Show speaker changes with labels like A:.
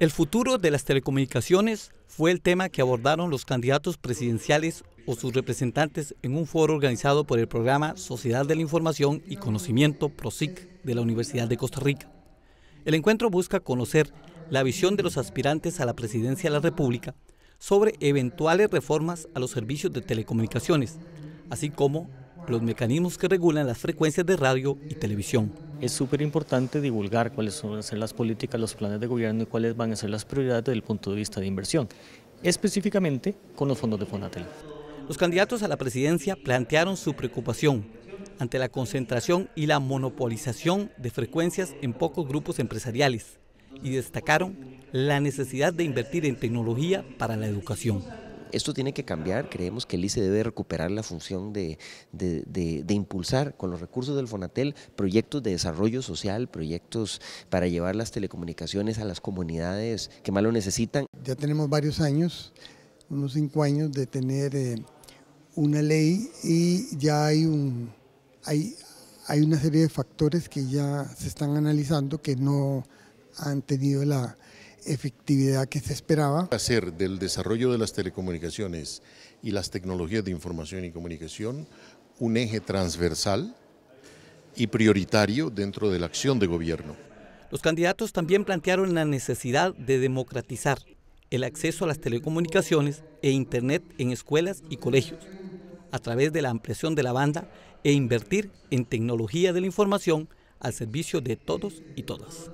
A: El futuro de las telecomunicaciones fue el tema que abordaron los candidatos presidenciales o sus representantes en un foro organizado por el programa Sociedad de la Información y Conocimiento PROSIC de la Universidad de Costa Rica. El encuentro busca conocer la visión de los aspirantes a la presidencia de la República sobre eventuales reformas a los servicios de telecomunicaciones, así como los mecanismos que regulan las frecuencias de radio y televisión. Es súper importante divulgar cuáles
B: van a ser las políticas, los planes de gobierno y cuáles van a ser las prioridades desde el punto de vista de inversión, específicamente con los fondos de Fonatel.
A: Los candidatos a la presidencia plantearon su preocupación ante la concentración y la monopolización de frecuencias en pocos grupos empresariales y destacaron la necesidad de invertir en tecnología para la educación.
C: Esto tiene que cambiar. Creemos que el ICE debe recuperar la función de, impulsar con los recursos del Fonatel proyectos de desarrollo social, proyectos para llevar las telecomunicaciones a las comunidades que más lo necesitan.
D: Ya tenemos varios años, unos cinco años de tener eh, una ley y ya hay un... hay una serie de factores que ya se están analizando que no han tenido la, efectividad que se esperaba.
E: Hacer del desarrollo de las telecomunicaciones y las tecnologías de información y comunicación un eje transversal y prioritario dentro de la acción de gobierno. Los
A: candidatos también plantearon la necesidad de democratizar el acceso a las telecomunicaciones e Internet en escuelas y colegios, a través de la ampliación de la banda e invertir en tecnología de la información al servicio de todos y todas.